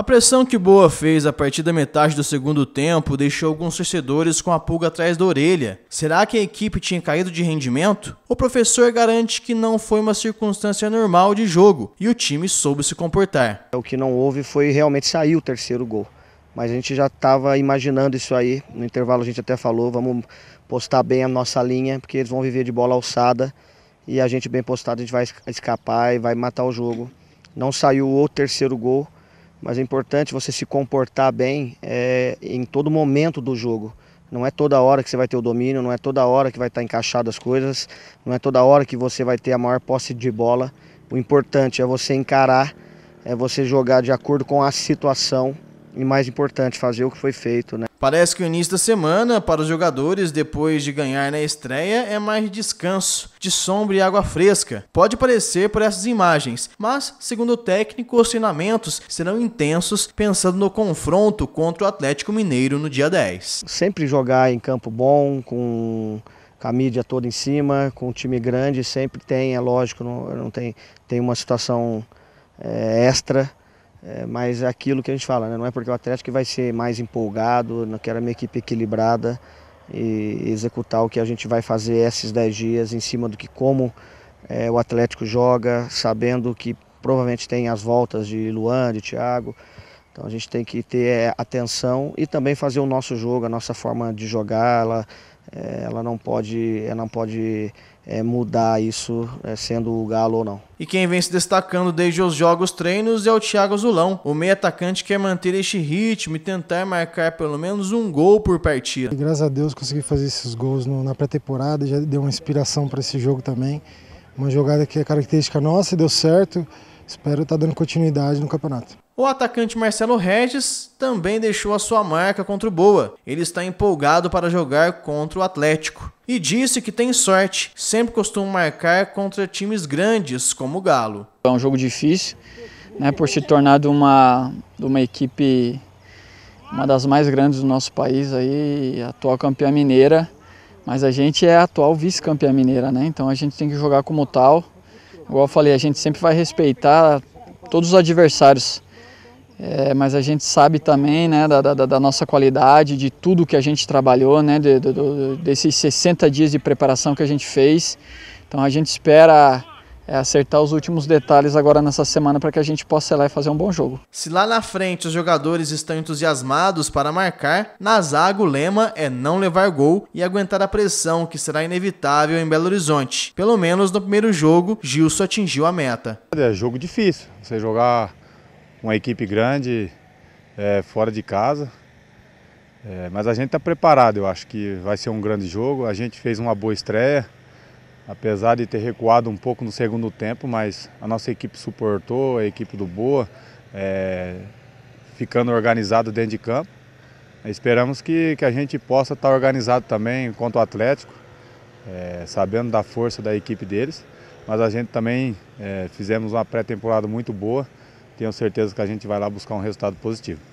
A pressão que Boa fez a partir da metade do segundo tempo deixou alguns torcedores com a pulga atrás da orelha. Será que a equipe tinha caído de rendimento? O professor garante que não foi uma circunstância normal de jogo e o time soube se comportar. O que não houve foi realmente sair o terceiro gol. Mas a gente já estava imaginando isso aí. No intervalo a gente até falou, vamos postar bem a nossa linha, porque eles vão viver de bola alçada. E a gente bem postado, a gente vai escapar e vai matar o jogo. Não saiu o terceiro gol mas é importante você se comportar bem é, em todo momento do jogo. Não é toda hora que você vai ter o domínio, não é toda hora que vai estar tá encaixado as coisas, não é toda hora que você vai ter a maior posse de bola. O importante é você encarar, é você jogar de acordo com a situação e mais importante, fazer o que foi feito. Né? Parece que o início da semana para os jogadores, depois de ganhar na estreia, é mais descanso, de sombra e água fresca. Pode parecer por essas imagens, mas, segundo o técnico, os treinamentos serão intensos, pensando no confronto contra o Atlético Mineiro no dia 10. Sempre jogar em campo bom, com com a mídia toda em cima, com um time grande, sempre tem, é lógico, não, não tem, tem uma situação é, extra é, mas é aquilo que a gente fala, né? não é porque o Atlético vai ser mais empolgado, não quero minha equipe equilibrada e executar o que a gente vai fazer esses 10 dias em cima do que como é, o Atlético joga, sabendo que provavelmente tem as voltas de Luan, de Thiago, então a gente tem que ter eh, atenção e também fazer o nosso jogo, a nossa forma de jogar. Ela, eh, ela não pode, ela não pode eh, mudar isso sendo o Galo ou não. E quem vem se destacando desde os jogos treinos é o Thiago Zulão. O meio atacante quer manter este ritmo e tentar marcar pelo menos um gol por partida. E graças a Deus consegui fazer esses gols no, na pré-temporada, já deu uma inspiração para esse jogo também. Uma jogada que é característica nossa deu certo. Espero estar tá dando continuidade no campeonato. O atacante Marcelo Regis também deixou a sua marca contra o Boa. Ele está empolgado para jogar contra o Atlético e disse que tem sorte, sempre costuma marcar contra times grandes como o Galo. É um jogo difícil, né, por se tornar uma, uma equipe uma das mais grandes do nosso país aí, atual campeã mineira, mas a gente é a atual vice-campeã mineira, né? Então a gente tem que jogar como tal. Igual eu falei, a gente sempre vai respeitar todos os adversários é, mas a gente sabe também né, da, da, da, nossa qualidade, de tudo que a gente trabalhou, né, de, de, de, desses 60 dias de preparação que a gente fez. Então a gente espera é, acertar os últimos detalhes agora nessa semana para que a gente possa ir lá e fazer um bom jogo. Se lá na frente os jogadores estão entusiasmados para marcar, na zaga o lema é não levar gol e aguentar a pressão que será inevitável em Belo Horizonte. Pelo menos no primeiro jogo, Gilson atingiu a meta. É jogo difícil, você jogar uma equipe grande é, fora de casa. É, mas a gente está preparado, eu acho que vai ser um grande jogo. A gente fez uma boa estreia, apesar de ter recuado um pouco no segundo tempo, mas a nossa equipe suportou, a equipe do Boa, é, ficando organizado dentro de campo. Esperamos que, que a gente possa estar tá organizado também contra o Atlético, é, sabendo da força da equipe deles. Mas a gente também é, fizemos uma pré-temporada muito boa tenho certeza que a gente vai lá buscar um resultado positivo.